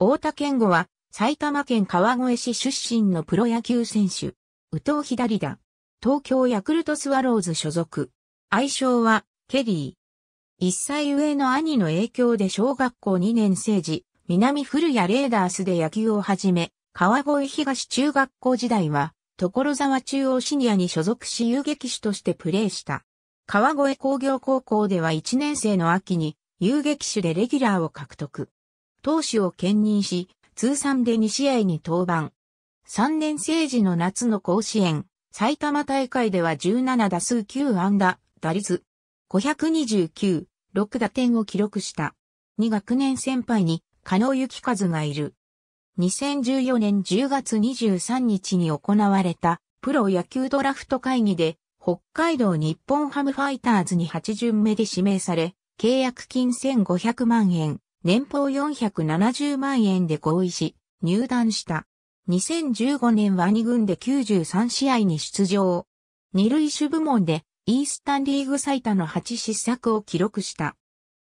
大田健吾は埼玉県川越市出身のプロ野球選手。宇藤左だ。東京ヤクルトスワローズ所属。愛称は、ケリー。一歳上の兄の影響で小学校2年生時、南古谷レーダースで野球を始め、川越東中学校時代は、所沢中央シニアに所属し遊撃手としてプレーした。川越工業高校では1年生の秋に遊撃手でレギュラーを獲得。投手を兼任し、通算で2試合に登板。3年生時の夏の甲子園、埼玉大会では17打数9安打、打率529、6打点を記録した。2学年先輩に、加納幸和がいる。2014年10月23日に行われたプロ野球ドラフト会議で北海道日本ハムファイターズに8巡目で指名され契約金1500万円年俸470万円で合意し、入団した。2015年は2軍で93試合に出場。二塁手部門でイースタンリーグ最多の8失策を記録した。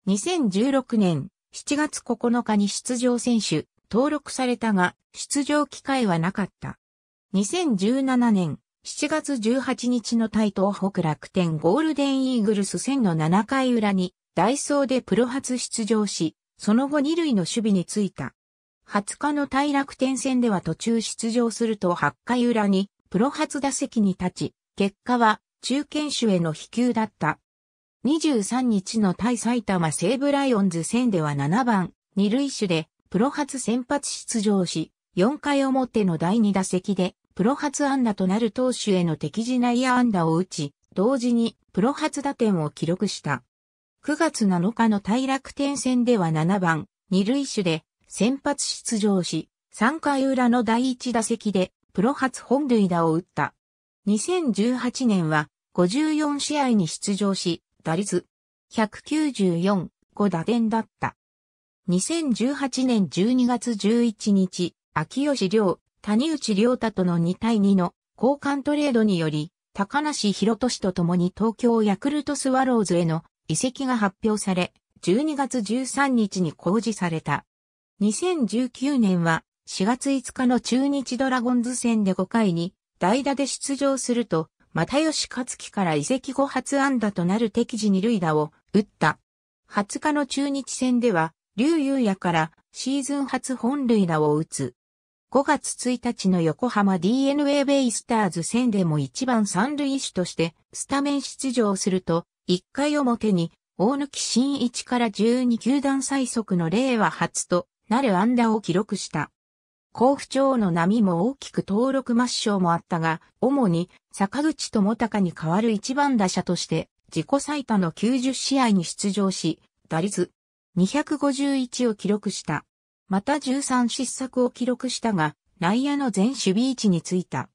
2016年7月9日に出場選手登録されたが出場機会はなかった。2017年7月18日の台東北楽天ゴールデンイーグルス戦の7回裏にダイソーでプロ初出場しその後二塁の守備についた。20日の対楽天戦では途中出場すると8回裏にプロ初打席に立ち、結果は中堅手への飛球だった。23日の対埼玉西武ライオンズ戦では7番、二塁手でプロ初先発出場し、4回表の第2打席でプロ初安打となる投手への敵地内野安打を打ち、同時にプロ初打点を記録した。9月7日の大楽天戦では7番、二塁手で先発出場し、3回裏の第1打席でプロ初本塁打を打った。2018年は54試合に出場し、打率194、5打点だった。2018年12月11日、秋吉良、谷内良太との2対2の交換トレードにより、高梨博俊と共に東京ヤクルトスワローズへの遺跡が発表され、12月13日に公示された。2019年は4月5日の中日ドラゴンズ戦で5回に代打で出場すると、又吉克樹から遺跡後初安打となる敵地に塁打を打った。20日の中日戦では、劉優也からシーズン初本塁打を打つ。5月1日の横浜 DNA ベイスターズ戦でも1番3塁手としてスタメン出場すると、1回表に、大貫新一から12球団最速の令和初となる安打を記録した。甲府町の波も大きく登録抹消もあったが、主に坂口智隆に代わる一番打者として自己最多の90試合に出場し、打率251を記録した。また13失策を記録したが、内野の全守備位置についた。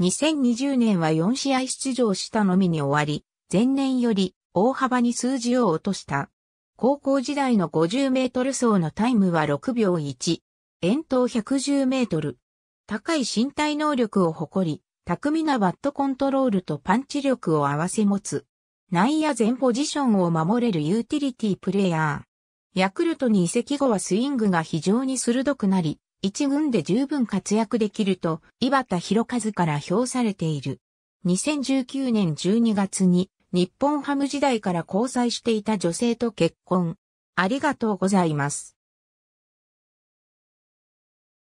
2020年は4試合出場したのみに終わり、前年より大幅に数字を落とした。高校時代の50メートル走のタイムは6秒1。遠投110メートル。高い身体能力を誇り、巧みなバットコントロールとパンチ力を合わせ持つ。内野全ポジションを守れるユーティリティプレイヤー。ヤクルトに移籍後はスイングが非常に鋭くなり、一軍で十分活躍できると、岩田博和から評されている。2019年12月に日本ハム時代から交際していた女性と結婚。ありがとうございます。